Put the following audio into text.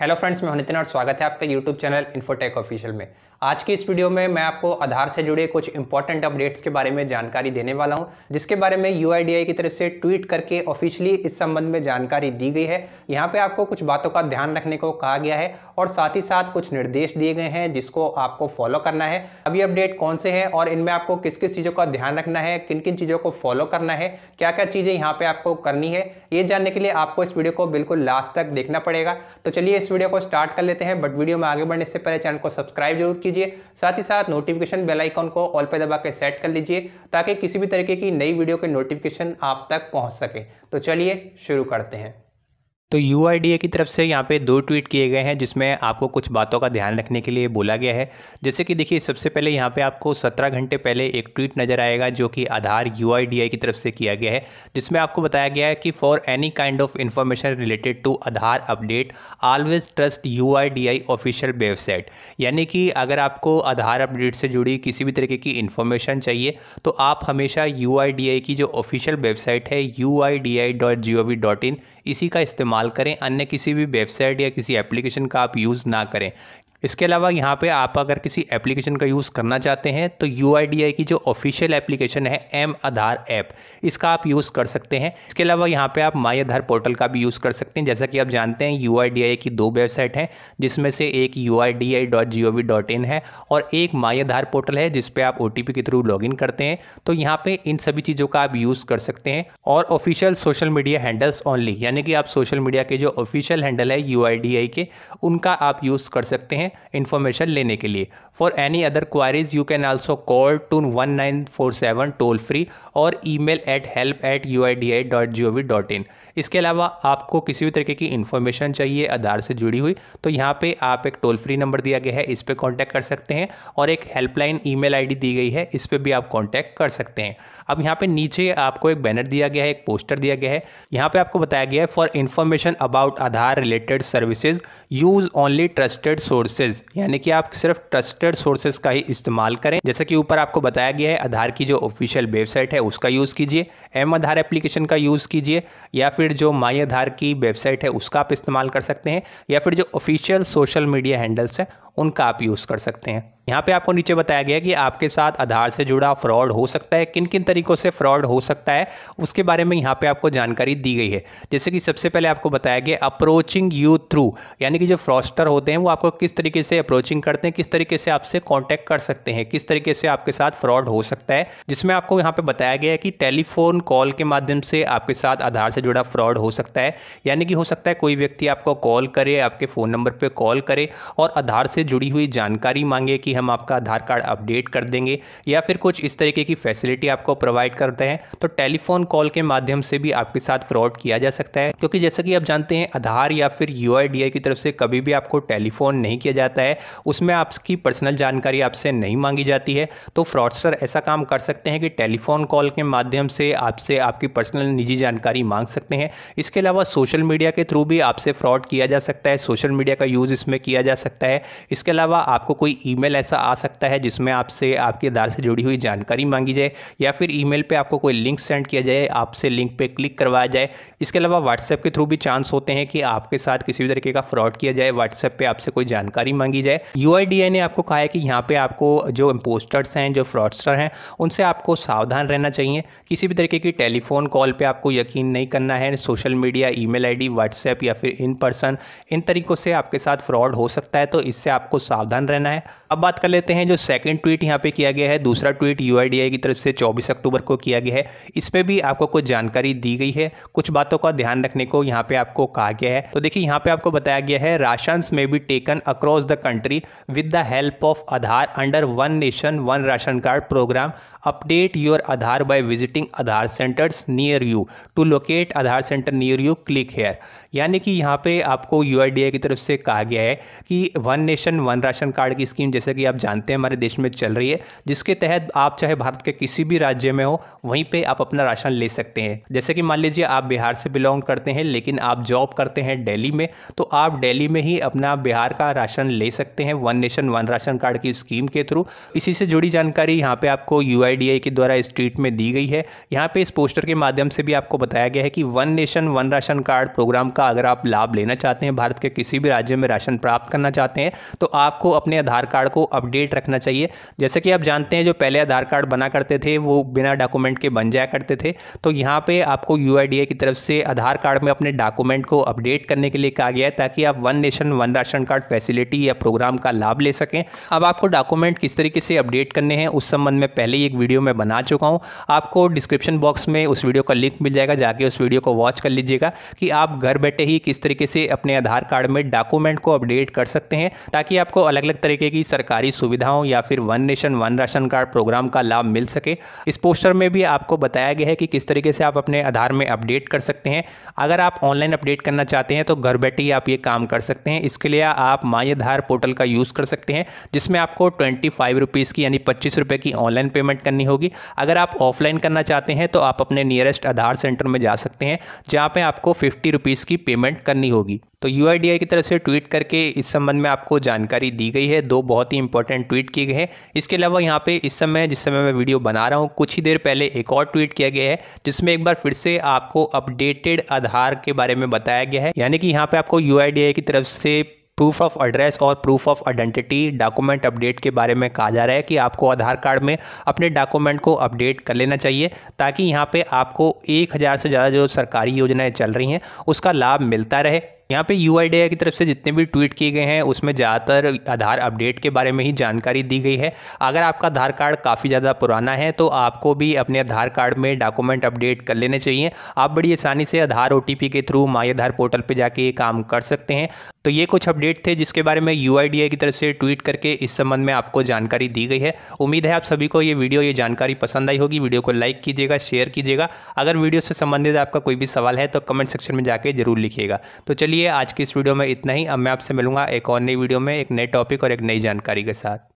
hello friends मैं नितिन और स्वागत है आपका यूट्यूब चैनल इन्फोटेक ऑफिशियल में आज की इस वीडियो में मैं आपको आधार से जुड़े कुछ इंपॉर्टेंट अपडेट्स के बारे में जानकारी देने वाला हूं जिसके बारे में यू की तरफ से ट्वीट करके ऑफिशियली इस संबंध में जानकारी दी गई है यहां पे आपको कुछ बातों का ध्यान रखने को कहा गया है और साथ ही साथ कुछ निर्देश दिए गए हैं जिसको आपको फॉलो करना है अभी अपडेट कौन से हैं और इनमें आपको किस किस चीज़ों का ध्यान रखना है किन किन चीज़ों को फॉलो करना है क्या क्या चीज़ें यहाँ पर आपको करनी है ये जानने के लिए आपको इस वीडियो को बिल्कुल लास्ट तक देखना पड़ेगा तो चलिए इस वीडियो को स्टार्ट कर लेते हैं बट वीडियो में आगे बढ़ने से पहले चैनल को सब्सक्राइब जरूर कीजिए साथ ही साथ नोटिफिकेशन बेल आइकॉन को ऑल पे दबा के सेट कर लीजिए ताकि किसी भी तरीके की नई वीडियो के नोटिफिकेशन आप तक पहुंच सके तो चलिए शुरू करते हैं तो यू की तरफ से यहाँ पे दो ट्वीट किए गए हैं जिसमें आपको कुछ बातों का ध्यान रखने के लिए बोला गया है जैसे कि देखिए सबसे पहले यहाँ पे आपको 17 घंटे पहले एक ट्वीट नज़र आएगा जो कि आधार यू की तरफ से किया गया है जिसमें आपको बताया गया है कि for any kind of information related to Aadhaar update always trust you official website यानी कि अगर आपको आधार अपडेट से जुड़ी किसी भी तरीके की इन्फॉर्मेशन चाहिए तो आप हमेशा यू की जो ऑफिशियल वेबसाइट है यू इसी का इस्तेमाल करें अन्य किसी भी वेबसाइट या किसी एप्लीकेशन का आप यूज़ ना करें इसके अलावा यहाँ पे आप अगर किसी एप्लीकेशन का यूज़ करना चाहते हैं तो यू की जो ऑफिशियल एप्लीकेशन है एम आधार ऐप इसका आप यूज़ कर सकते हैं इसके अलावा यहाँ पे आप माई आधार पोर्टल का भी यूज़ कर सकते हैं जैसा कि आप जानते हैं यू की दो वेबसाइट हैं जिसमें से एक यू है और एक माई आधार पोर्टल है जिसपे आप ओ के थ्रू लॉग करते हैं तो यहाँ पर इन सभी चीज़ों का आप यूज़ कर सकते हैं और official social media handles only यानी कि आप सोशल मीडिया के जो ऑफिशियल हैंडल है यू के उनका आप यूज़ कर सकते हैं इन्फॉर्मेशन लेने के लिए for any other queries you can also call to one nine four seven toll free और email at help at U I D A I dot G O V dot इसके अलावा आपको किसी भी तरीके की इन्फॉर्मेशन चाहिए आधार से जुड़ी हुई तो यहाँ पर आप एक टोल फ्री नंबर दिया गया है इस पर कॉन्टैक्ट कर सकते हैं और एक helpline email I D दी गई है इस पर भी आप कॉन्टैक्ट कर सकते हैं अब यहाँ पर नीचे आपको एक बैनर दिया गया है एक पोस्टर दिया गया है यहाँ पर आपको बताया गया है for information about Aadhaar related services use only trusted source sources यानी कि आप सिर्फ ट्रस्टेड सोर्सेज का ही इस्तेमाल करें जैसे कि ऊपर आपको बताया गया है आधार की जो ऑफिशियल वेबसाइट है उसका यूज़ कीजिए एम आधार एप्लीकेशन का यूज़ कीजिए या फिर जो माई आधार की वेबसाइट है उसका आप इस्तेमाल कर सकते हैं या फिर जो ऑफिशियल सोशल मीडिया हैंडल्स हैं उनका आप यूज़ कर सकते हैं यहाँ पे आपको नीचे बताया गया कि आपके साथ आधार से जुड़ा फ्रॉड हो सकता है किन किन तरीक़ों से फ्रॉड हो सकता है उसके बारे में यहाँ पे आपको जानकारी दी गई है जैसे कि सबसे पहले आपको बताया गया अप्रोचिंग यू थ्रू यानी कि जो फ्रॉस्टर होते हैं वो आपको किस तरीके से अप्रोचिंग करते हैं किस तरीके से आपसे कॉन्टैक्ट कर सकते हैं किस तरीके से आपके साथ फ्रॉड हो सकता है जिसमें आपको यहाँ पर बताया गया है कि टेलीफोन कॉल के माध्यम से आपके साथ आधार से जुड़ा फ्रॉड हो सकता है यानी कि हो सकता है कोई व्यक्ति आपको कॉल करे आपके फ़ोन नंबर पर कॉल करे और आधार से जुड़ी हुई जानकारी मांगे कि हम आपका आधार कार्ड अपडेट कर देंगे या फिर कुछ इस तरीके की फैसिलिटी आपको प्रोवाइड करते हैं तो टेलीफोन कॉल के माध्यम से भी आपके साथ फ्रॉड किया जा सकता है क्योंकि जैसा कि आप जानते हैं आधार या फिर यू की तरफ से कभी भी आपको टेलीफोन नहीं किया जाता है उसमें आपकी पर्सनल जानकारी आपसे नहीं मांगी जाती है तो फ्रॉडस्टर ऐसा काम कर सकते हैं कि टेलीफोन कॉल के माध्यम से आपसे आपकी पर्सनल निजी जानकारी मांग सकते हैं इसके अलावा सोशल मीडिया के थ्रू भी आपसे फ्रॉड किया जा सकता है सोशल मीडिया का यूज़ इसमें किया जा सकता है इसके अलावा आपको कोई ई ऐसा आ सकता है जिसमें आपसे आपके आधार से जुड़ी हुई जानकारी मांगी जाए या फिर ई मेल आपको कोई लिंक सेंड किया जाए आपसे लिंक पर क्लिक करवाया जाए इसके अलावा व्हाट्सएप के थ्रू भी चांस होते हैं कि आपके साथ किसी भी तरीके का फ्रॉड किया जाए व्हाट्सएप पर आपसे कोई जानकारी मांगी जाए यू ने आपको कहा है कि यहाँ पर आपको जो इम्पोस्टर्स हैं जो फ्रॉडस्टर हैं उनसे आपको सावधान रहना चाहिए किसी भी तरीके व्यक्ति की टेलीफोन कॉल पे आपको यकीन नहीं करना है social media email ID WhatsApp या फिर इन पर्सन इन तरीकों से आपके साथ फ्रॉड हो सकता है तो इससे आपको सावधान रहना है अब बात कर लेते हैं जो सेकंड ट्वीट यहाँ पे किया गया है दूसरा ट्वीट यू की तरफ से 24 अक्टूबर को किया गया है इसमें भी आपको कुछ जानकारी दी गई है कुछ बातों का ध्यान रखने को यहाँ पे आपको कहा गया है तो देखिए यहाँ पे आपको बताया गया है राशन में be taken across the country with the help of Aadhaar under one nation one ration card program update your Aadhaar by visiting Aadhaar centers near you to locate Aadhaar center near you click here यानी कि यहाँ पे आपको you की तरफ से कहा गया है कि one nation one ration card की स्कीम जैसे कि आप जानते हैं हमारे देश में चल रही है जिसके तहत आप चाहे भारत के किसी भी राज्य में हो वहीं पर आप अपना राशन ले सकते हैं जैसे कि मान लीजिए आप बिहार से बिलोंग करते हैं लेकिन आप जॉब करते हैं डेली में तो आप डेली में ही अपना बिहार का राशन ले सकते हैं one nation one ration card की स्कीम के थ्रू इसी से जुड़ी जानकारी यहाँ पे आपको यू आईडीआई के द्वारा इस ट्वीट में दी गई है यहाँ पे इस पोस्टर के माध्यम से भी आपको बताया गया है कि one nation one ration card program का अगर आप लाभ लेना चाहते हैं भारत के किसी भी राज्य में राशन प्राप्त करना चाहते हैं तो आपको अपने आधार कार्ड को अपडेट रखना चाहिए जैसे कि आप जानते हैं जो पहले आधार कार्ड बना करते थे वो बिना डॉक्यूमेंट के बन जाया करते थे तो यहाँ पर आपको यू की तरफ से आधार कार्ड में अपने डॉक्यूमेंट को अपडेट करने के लिए कहा गया है ताकि आप one nation one ration card facility या प्रोग्राम का लाभ ले सकें अब आपको डॉक्यूमेंट किस तरीके से अपडेट करने हैं उस संबंध में पहले ही एक वीडियो मैं बना चुका हूँ आपको डिस्क्रिप्शन बॉक्स में उस वीडियो का लिंक मिल जाएगा जाके उस वीडियो को वॉच कर लीजिएगा कि आप घर बैठे ही किस तरीके से अपने आधार कार्ड में डॉक्यूमेंट को अपडेट कर सकते हैं ताकि आपको अलग अलग तरीके की सरकारी सुविधाओं या फिर one nation one ration card program का लाभ मिल सके इस पोस्टर में भी आपको बताया गया है कि किस तरीके से आप अपने आधार में अपडेट कर सकते हैं अगर आप ऑनलाइन अपडेट करना चाहते हैं तो घर बैठे ही आप ये काम कर सकते हैं इसके लिए आप माई आधार पोर्टल का यूज़ कर सकते हैं जिसमें आपको ट्वेंटी फाइव रुपीज़ की यानी पच्चीस रुपये की ऑनलाइन पेमेंट करनी होगी अगर आप ऑफलाइन करना चाहते हैं तो आप अपने नियरेस्ट आधार सेंटर में जा सकते हैं जहाँ पर आपको फिफ्टी रुपीज़ की पेमेंट करनी होगी तो यू की तरफ से ट्वीट करके इस संबंध में आपको जानकारी दी गई है दो बहुत ही इंपॉर्टेंट ट्वीट किए गए हैं इसके अलावा यहाँ पे इस समय जिस समय मैं वीडियो बना रहा हूँ कुछ ही देर पहले एक और ट्वीट किया गया है जिसमें एक बार फिर से आपको अपडेटेड आधार के बारे में बताया गया है यानी कि यहाँ पे आपको यू की तरफ से प्रूफ ऑफ एड्रेस और proof of identity document update के बारे में कहा जा रहा है कि आपको आधार कार्ड में अपने डॉक्यूमेंट को अपडेट कर लेना चाहिए ताकि यहाँ पे आपको एक हज़ार से ज़्यादा जो सरकारी योजनाएं चल रही हैं उसका लाभ मिलता रहे यहाँ पे यू आई की तरफ से जितने भी ट्वीट किए गए हैं उसमें ज़्यादातर आधार अपडेट के बारे में ही जानकारी दी गई है अगर आपका आधार कार्ड काफ़ी ज़्यादा पुराना है तो आपको भी अपने आधार कार्ड में डॉक्यूमेंट अपडेट कर लेने चाहिए आप बड़ी आसानी से आधार ओ के थ्रू माई आधार पोर्टल पर जाके ये काम कर सकते हैं तो ये कुछ अपडेट थे जिसके बारे में यू की तरफ से ट्वीट करके इस संबंध में आपको जानकारी दी गई है उम्मीद है आप सभी को ये वीडियो ये जानकारी पसंद आई होगी वीडियो को लाइक कीजिएगा शेयर कीजिएगा अगर वीडियो से संबंधित आपका कोई भी सवाल है तो कमेंट सेक्शन में जाके जरूर लिखिएगा तो चलिए लिए आज की इस वीडियो में इतना ही अब मैं आपसे मिलूंगा एक और नई वीडियो में एक नए टॉपिक और एक नई जानकारी के साथ